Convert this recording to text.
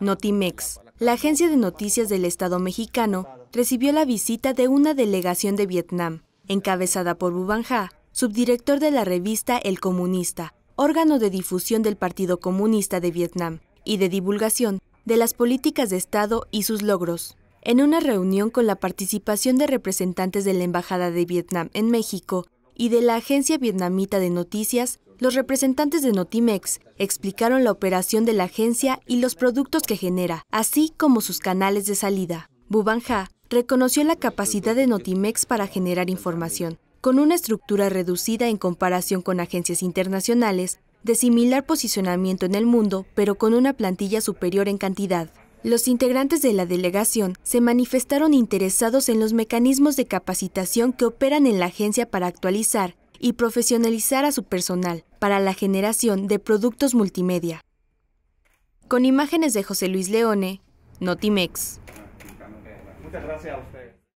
Notimex. La agencia de noticias del Estado mexicano recibió la visita de una delegación de Vietnam, encabezada por ja subdirector de la revista El Comunista, órgano de difusión del Partido Comunista de Vietnam y de divulgación de las políticas de Estado y sus logros. En una reunión con la participación de representantes de la Embajada de Vietnam en México, y de la agencia vietnamita de noticias, los representantes de Notimex explicaron la operación de la agencia y los productos que genera, así como sus canales de salida. Bubanja reconoció la capacidad de Notimex para generar información, con una estructura reducida en comparación con agencias internacionales de similar posicionamiento en el mundo, pero con una plantilla superior en cantidad. Los integrantes de la delegación se manifestaron interesados en los mecanismos de capacitación que operan en la agencia para actualizar y profesionalizar a su personal para la generación de productos multimedia. Con imágenes de José Luis Leone, Notimex. Muchas gracias a usted.